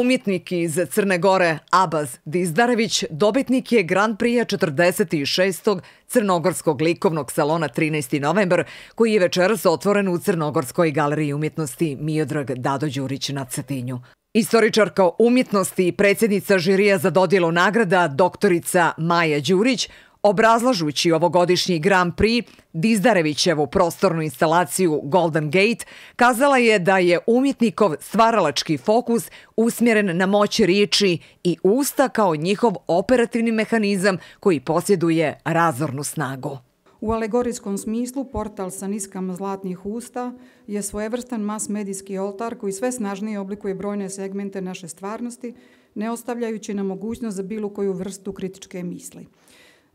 Umjetnik iz Crne Gore Abaz Dizdarević dobitnik je Grand Prix 46. Crnogorskog likovnog salona 13. novembar, koji je večeras otvoren u Crnogorskoj galeriji umjetnosti Miodrag Dado Đurić na Cetinju. Istoričarka umjetnosti i predsjednica žirija za dodjelu nagrada, doktorica Maja Đurić, Obrazlažući ovogodišnji Grand Prix, Dizdarevićevu prostornu instalaciju Golden Gate kazala je da je umjetnikov stvaralački fokus usmjeren na moć riječi i usta kao njihov operativni mehanizam koji posjeduje razornu snagu. U alegorijskom smislu portal sa niskama zlatnih usta je svojevrstan mas medijski oltar koji sve snažnije oblikuje brojne segmente naše stvarnosti, ne ostavljajući nam mogućnost za bilo koju vrstu kritičke misli.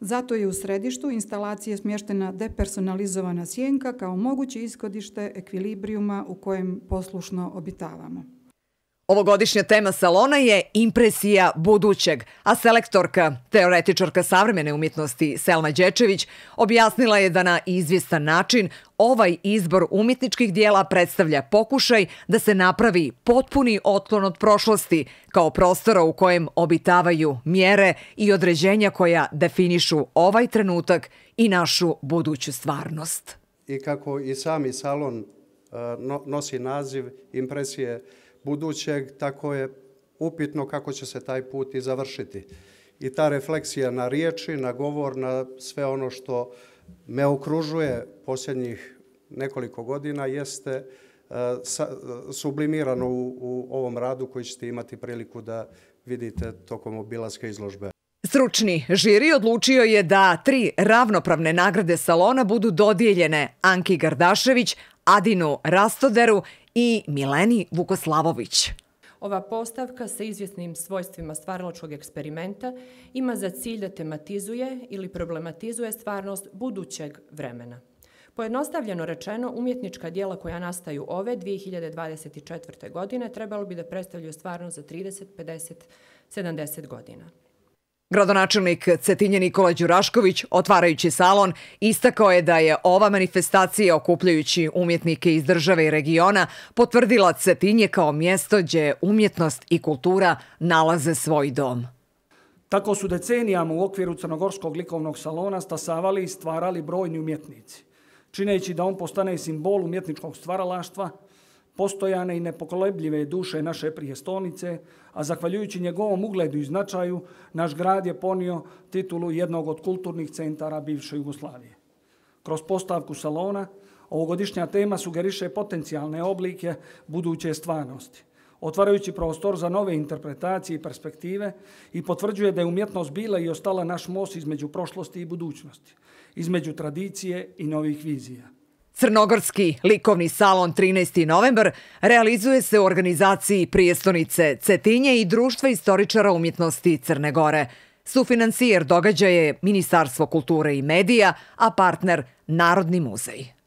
Zato je u središtu instalacije smještena depersonalizowana sjenka kao moguće iskodište ekvilibrijuma u kojem poslušno obitavamo. Ovogodišnja tema salona je impresija budućeg, a selektorka, teoretičarka savremene umjetnosti Selma Đečević objasnila je da na izvjestan način ovaj izbor umjetničkih dijela predstavlja pokušaj da se napravi potpuni otklon od prošlosti kao prostora u kojem obitavaju mjere i određenja koja definišu ovaj trenutak i našu buduću stvarnost. I kako i sami salon eh, nosi naziv impresije budućeg, budućeg, tako je upitno kako će se taj put i završiti. I ta refleksija na riječi, na govor, na sve ono što me okružuje posljednjih nekoliko godina jeste e, sublimirano u ovom radu koji ćete imati priliku da vidite tokom obilaske izložbe. Stručni žiri odlučio je da tri ravnopravne nagrade salona budu dodijeljene Anki Gardašević, Adinu Rastoderu i Mileni Vukoslavović. Ova postavka sa izvjesnim svojstvima stvaraločkog eksperimenta ima za cilj da tematizuje ili problematizuje stvarnost budućeg vremena. Pojednostavljeno rečeno, umjetnička dijela koja nastaju ove 2024. godine trebalo bi da predstavljaju stvarnost za 30, 50, 70 godina. Gradonačelnik Cetinje Nikola Đurašković, otvarajući salon, istakao je da je ova manifestacija okupljajući umjetnike iz države i regiona potvrdila Cetinje kao mjesto gdje umjetnost i kultura nalaze svoj dom. Tako su decenijama u okviru Crnogorskog likovnog salona stasavali i stvarali brojni umjetnici, čineći da on postane simbol umjetničkog stvaralaštva, postojane i nepokolebljive duše naše prijestolnice, a zahvaljujući njegovom ugledu i značaju, naš grad je ponio titulu jednog od kulturnih centara bivše Jugoslavije. Kroz postavku salona, ovogodišnja tema sugeriše potencijalne oblike buduće stvarnosti, otvarajući prostor za nove interpretacije i perspektive i potvrđuje da je umjetnost bila i ostala naš most između prošlosti i budućnosti, između tradicije i novih vizija. Crnogorski likovni salon 13. novembar realizuje se u organizaciji Prijestonice Cetinje i Društva istoričara umjetnosti Crne Gore. Sufinansijer događaja je Ministarstvo kulture i medija, a partner Narodni muzej.